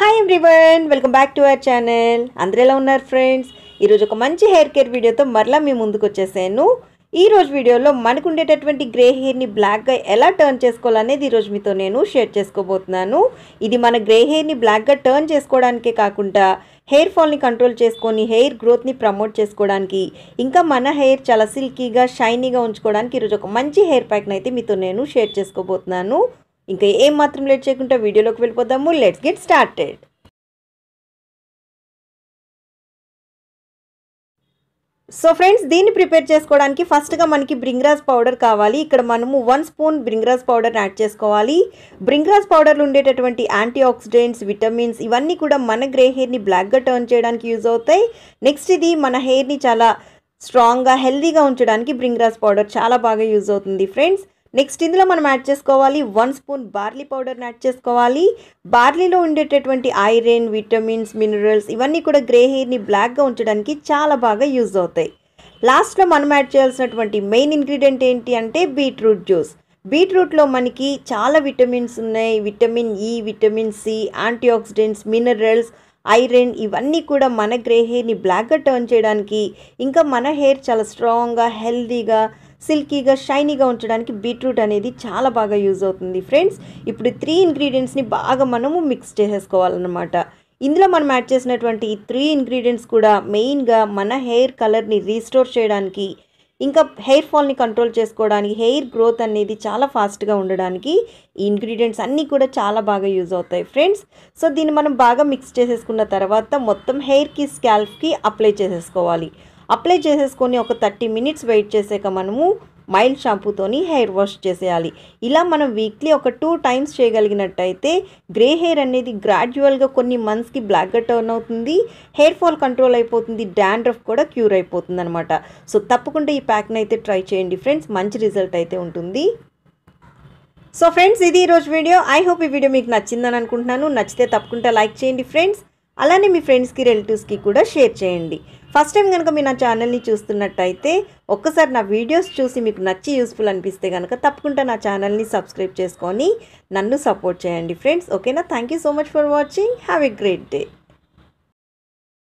hi everyone welcome back to our channel అందరూ ఎలా ఉన్నారు ఫ్రెండ్స్ ఈరోజు ఒక మంచి హెయిర్ కేర్ వీడియోతో మరలా మీ ముందుకు వచ్చేసాను ఈరోజు వీడియోలో మనకు ఉండేటటువంటి గ్రే హెయిర్ని బ్లాక్గా ఎలా టర్న్ చేసుకోవాలనేది ఈరోజు మీతో నేను షేర్ చేసుకోబోతున్నాను ఇది మన గ్రే హెయిర్ని బ్లాక్గా టర్న్ చేసుకోవడానికే కాకుండా హెయిర్ ఫాల్ని కంట్రోల్ చేసుకొని హెయిర్ గ్రోత్ని ప్రమోట్ చేసుకోవడానికి ఇంకా మన హెయిర్ చాలా సిల్కీగా షైనీగా ఉంచుకోవడానికి ఈరోజు ఒక మంచి హెయిర్ ప్యాక్ని అయితే మీతో నేను షేర్ చేసుకోబోతున్నాను ఇంకా ఏం మాత్రం లేట్ చేయకుండా వీడియోలోకి వెళ్ళిపోదాము let's get started so friends దీన్ని ప్రిపేర్ చేసుకోవడానికి ఫస్ట్గా మనకి బ్రింగ్రాజ్ పౌడర్ కావాలి ఇక్కడ మనము one spoon bhringraj powder add చేసుకోవాలి బ్రింగ్రాజ్ పౌడర్లు ఉండేటటువంటి యాంటీ ఆక్సిడెంట్స్ విటమిన్స్ ఇవన్నీ కూడా మన గ్రే హెయిర్ని బ్లాక్గా టర్న్ చేయడానికి యూజ్ అవుతాయి నెక్స్ట్ ఇది మన హెయిర్ని చాలా స్ట్రాంగ్గా హెల్దీగా ఉంచడానికి బ్రింగ్రాజ్ పౌడర్ చాలా బాగా యూజ్ అవుతుంది ఫ్రెండ్స్ నెక్స్ట్ ఇందులో మనం యాడ్ చేసుకోవాలి వన్ స్పూన్ బార్లీ పౌడర్ని యాడ్ చేసుకోవాలి బార్లీలో ఉండేటటువంటి ఐరన్ విటమిన్స్ మినరల్స్ ఇవన్నీ కూడా గ్రే హెయిర్ని బ్లాక్గా ఉంచడానికి చాలా బాగా యూజ్ అవుతాయి లాస్ట్లో మనం యాడ్ చేయాల్సినటువంటి మెయిన్ ఇంగ్రీడియంట్ ఏంటి అంటే బీట్రూట్ జ్యూస్ బీట్రూట్లో మనకి చాలా విటమిన్స్ ఉన్నాయి vitamin E e, vitamin C antioxidants minerals iron ఇవన్నీ కూడా మన గ్రే హెయిర్ని బ్లాక్గా టర్న్ చేయడానికి ఇంకా మన హెయిర్ చాలా స్ట్రాంగ్గా హెల్దీగా సిల్కీగా షైనీగా ఉంచడానికి బీట్రూట్ అనేది చాలా బాగా యూజ్ అవుతుంది ఫ్రెండ్స్ ఇప్పుడు త్రీ ఇంగ్రీడియంట్స్ని బాగా మనము మిక్స్ చేసేసుకోవాలన్నమాట ఇందులో మనం యాడ్ చేసినటువంటి ఈ త్రీ ఇంగ్రీడియంట్స్ కూడా మెయిన్గా మన హెయిర్ కలర్ని రీస్టోర్ చేయడానికి ఇంకా హెయిర్ ఫాల్ని కంట్రోల్ చేసుకోవడానికి హెయిర్ గ్రోత్ అనేది చాలా ఫాస్ట్గా ఉండడానికి ఈ ఇంగ్రీడియంట్స్ అన్నీ కూడా చాలా బాగా యూజ్ అవుతాయి ఫ్రెండ్స్ సో దీన్ని మనం బాగా మిక్స్ చేసేసుకున్న తర్వాత మొత్తం హెయిర్కి స్కాల్ఫ్కి అప్లై చేసేసుకోవాలి అప్లై చేసేసుకొని ఒక థర్టీ మినిట్స్ వెయిట్ చేసాక మనము మైల్డ్ షాంపూతోని హెయిర్ వాష్ చేసేయాలి ఇలా మనం వీక్లీ ఒక టూ టైమ్స్ చేయగలిగినట్టయితే గ్రే హెయిర్ అనేది గ్రాడ్యువల్గా కొన్ని మంత్స్కి బ్లాక్గా టర్న్ అవుతుంది హెయిర్ ఫాల్ కంట్రోల్ అయిపోతుంది డాండ్రఫ్ కూడా క్యూర్ అయిపోతుంది అనమాట సో తప్పకుండా ఈ ప్యాక్ని అయితే ట్రై చేయండి ఫ్రెండ్స్ మంచి రిజల్ట్ అయితే ఉంటుంది సో ఫ్రెండ్స్ ఇది ఈరోజు వీడియో ఐ హోప్ ఈ వీడియో మీకు నచ్చిందని అనుకుంటున్నాను నచ్చితే తప్పకుండా లైక్ చేయండి ఫ్రెండ్స్ అలానే మీ ఫ్రెండ్స్కి రిలేటివ్స్కి కూడా షేర్ చేయండి ఫస్ట్ టైం కనుక మీరు నా ఛానల్ని చూస్తున్నట్టయితే ఒక్కసారి నా వీడియోస్ చూసి మీకు నచ్చి యూస్ఫుల్ అనిపిస్తే కనుక తప్పకుండా నా ఛానల్ని సబ్స్క్రైబ్ చేసుకొని నన్ను సపోర్ట్ చేయండి ఫ్రెండ్స్ ఓకేనా thank so much for watching have a great day